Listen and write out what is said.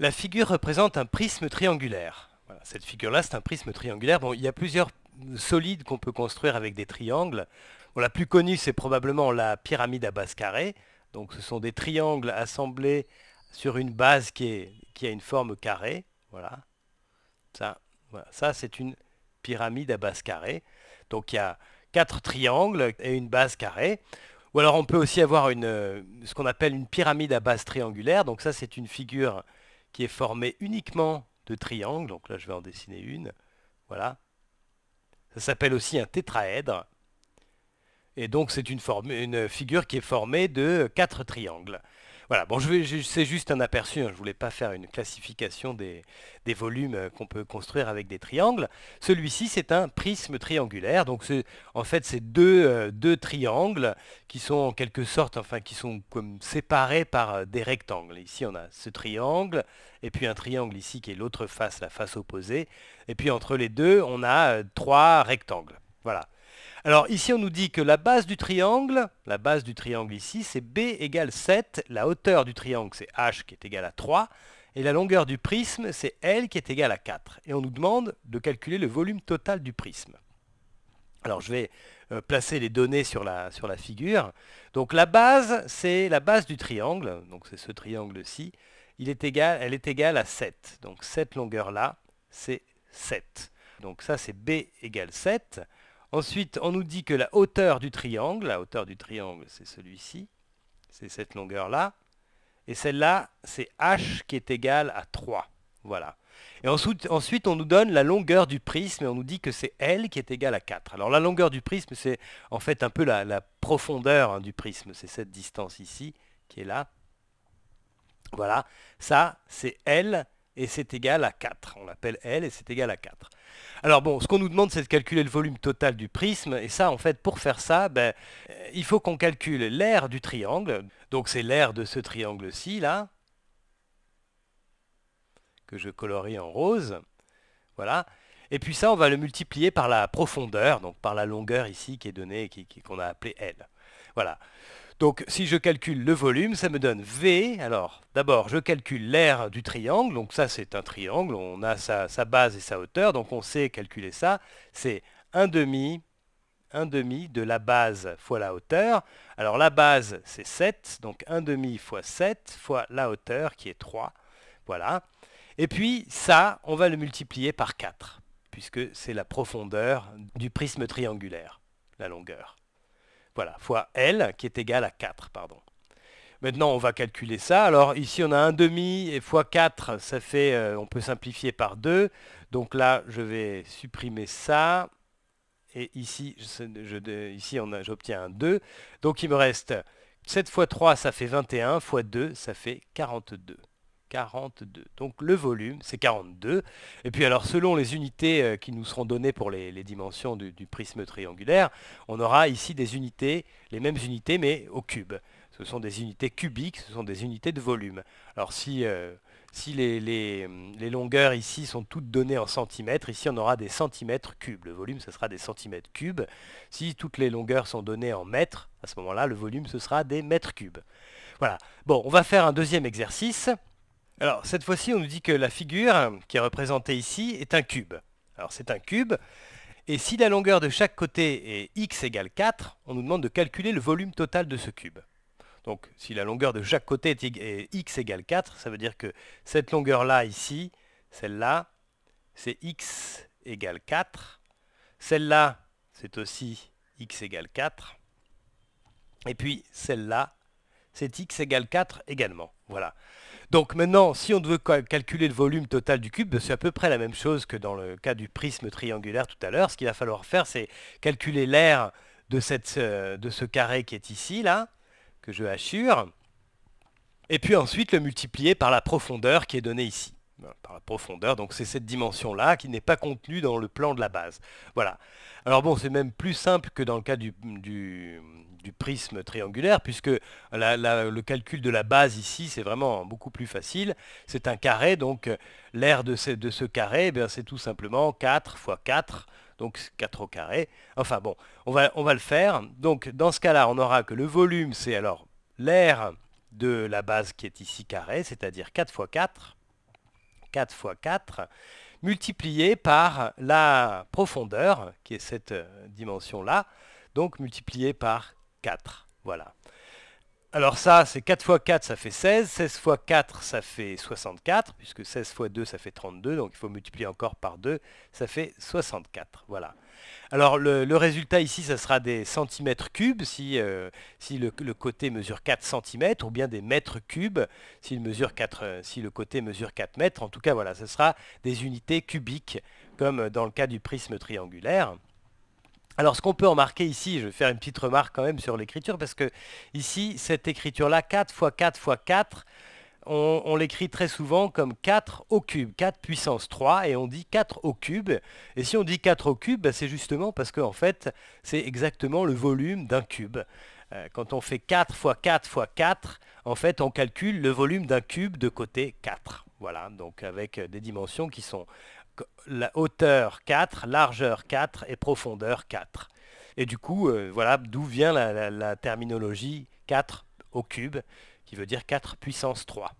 La figure représente un prisme triangulaire. cette figure-là, c'est un prisme triangulaire. Bon, il y a plusieurs solides qu'on peut construire avec des triangles. la plus connue, c'est probablement la pyramide à base carrée. Donc ce sont des triangles assemblés sur une base qui, a une forme carrée. Voilà. Ça, Ça c'est une pyramide à base carrée. Donc il y a quatre triangles et une base carrée. Ou alors on peut aussi avoir ce qu'on appelle une pyramide à base triangulaire. Donc ça, c'est une figure qui est formé uniquement de triangles. Donc là, je vais en dessiner une. Voilà. Ça s'appelle aussi un tétraèdre. Et donc, c'est une, figure qui est formée de quatre triangles. Voilà, bon, je vais, c'est juste un aperçu, hein. je ne voulais pas faire une classification des, volumes euh, qu'on peut construire avec des triangles. Celui-ci, c'est un prisme triangulaire, donc en fait, c'est deux, euh, deux, triangles qui sont en quelque sorte, enfin, qui sont comme séparés par euh, des rectangles. Ici, on a ce triangle, et puis un triangle ici qui est l'autre face, la face opposée, et puis entre les deux, on a trois rectangles. Voilà. Alors ici, on nous dit que la base du triangle, la base du triangle ici, c'est B égale 7, la hauteur du triangle, c'est H qui est égale à 3, et la longueur du prisme, c'est L qui est égale à 4. Et on nous demande de calculer le volume total du prisme. Alors je vais euh, placer les données sur la, figure. Donc la base, c'est la base du triangle, donc c'est ce triangle-ci, elle est égale à 7. Donc cette longueur-là, c'est 7. Donc ça, c'est B égale 7. Ensuite, on nous dit que la hauteur du triangle, la hauteur du triangle, c'est celui-ci, c'est cette longueur-là. Et celle-là, c'est h qui est égal à 3. Voilà. Et ensuite, on nous donne la longueur du prisme et on nous dit que c'est L qui est égale à 4. Alors la longueur du prisme, c'est en fait un peu la, profondeur hein, du prisme. C'est cette distance ici qui est là. Voilà, ça, c'est L et c'est égal à 4. On l'appelle L et c'est égal à 4. Alors bon, ce qu'on nous demande, c'est de calculer le volume total du prisme, et ça, en fait, pour faire ça, ben, euh, il faut qu'on calcule l'aire du triangle, donc c'est l'aire de ce triangle-ci, là, que je colorie en rose, voilà, et puis ça, on va le multiplier par la profondeur, donc par la longueur ici qui est donnée, qu'on a appelée L. Voilà. Donc si je calcule le volume, ça me donne V. Alors d'abord, je calcule l'aire du triangle. Donc ça, c'est un triangle. On a sa, base et sa hauteur. Donc on sait calculer ça. C'est 1 demi, 1 demi de la base fois la hauteur. Alors la base, c'est 7. Donc 1 demi fois 7 fois la hauteur qui est 3. Voilà. Et puis ça, on va le multiplier par 4 puisque c'est la profondeur du prisme triangulaire, la longueur. Voilà, fois L qui est égal à 4, pardon. Maintenant, on va calculer ça. Alors ici, on a 1 demi et fois 4, ça fait, euh, on peut simplifier par 2. Donc là, je vais supprimer ça. Et ici, ici j'obtiens un 2. Donc il me reste 7 fois 3, ça fait 21, fois 2, ça fait 42. 42. Donc le volume, c'est 42. Et puis alors, selon les unités euh, qui nous seront données pour les, dimensions du, prisme triangulaire, on aura ici des unités, les mêmes unités, mais au cube. Ce sont des unités cubiques, ce sont des unités de volume. Alors si, euh, si les, les, les, longueurs ici sont toutes données en centimètres, ici on aura des centimètres cubes. Le volume, ce sera des centimètres cubes. Si toutes les longueurs sont données en mètres, à ce moment-là, le volume, ce sera des mètres cubes. Voilà. Bon, on va faire un deuxième exercice. Alors, cette fois-ci, on nous dit que la figure qui est représentée ici est un cube. Alors, c'est un cube. Et si la longueur de chaque côté est x égale 4, on nous demande de calculer le volume total de ce cube. Donc, si la longueur de chaque côté est, x égale 4, ça veut dire que cette longueur-là, ici, celle-là, c'est x égale 4. Celle-là, c'est aussi x égale 4. Et puis, celle-là, c'est x égale 4 également. Voilà. Donc maintenant, si on veut calculer le volume total du cube, c'est à peu près la même chose que dans le cas du prisme triangulaire tout à l'heure. Ce qu'il va falloir faire, c'est calculer l'aire de, euh, de ce carré qui est ici, là, que je assure. et puis ensuite le multiplier par la profondeur qui est donnée ici. Par la profondeur, donc c'est cette dimension-là qui n'est pas contenue dans le plan de la base. Voilà. Alors bon, c'est même plus simple que dans le cas du du prisme triangulaire, puisque le calcul de la base ici, c'est vraiment beaucoup plus facile. C'est un carré, donc euh, l'air de, de, ce carré, eh bien c'est tout simplement 4 fois 4, donc 4 au carré. Enfin bon, on va, on va le faire. Donc dans ce cas-là, on aura que le volume, c'est alors l'air de la base qui est ici carré, c'est-à-dire 4 fois 4, 4 fois 4, multiplié par la profondeur, qui est cette euh, dimension-là, donc multiplié par 4. Voilà. Alors ça, c'est 4 x 4, ça fait 16. 16 x 4, ça fait 64, puisque 16 x 2, ça fait 32. Donc il faut multiplier encore par 2, ça fait 64. Voilà. Alors le, résultat ici, ça sera des centimètres cubes, si, euh, si le, côté mesure 4 cm, ou bien des mètres cubes, si, mesure 4, euh, si le côté mesure 4 mètres. En tout cas, voilà, ce sera des unités cubiques, comme dans le cas du prisme triangulaire. Alors ce qu'on peut remarquer ici, je vais faire une petite remarque quand même sur l'écriture, parce que ici, cette écriture-là, 4 x 4 x 4, on, l'écrit très souvent comme 4 au cube, 4 puissance 3, et on dit 4 au cube. Et si on dit 4 au cube, bah, c'est justement parce qu'en fait, c'est exactement le volume d'un cube. Euh, quand on fait 4 x 4 x 4, en fait, on calcule le volume d'un cube de côté 4. Voilà, donc avec des dimensions qui sont la hauteur 4, largeur 4 et profondeur 4. Et du coup, euh, voilà d'où vient la terminologie 4 au cube, qui veut dire 4 puissance 3.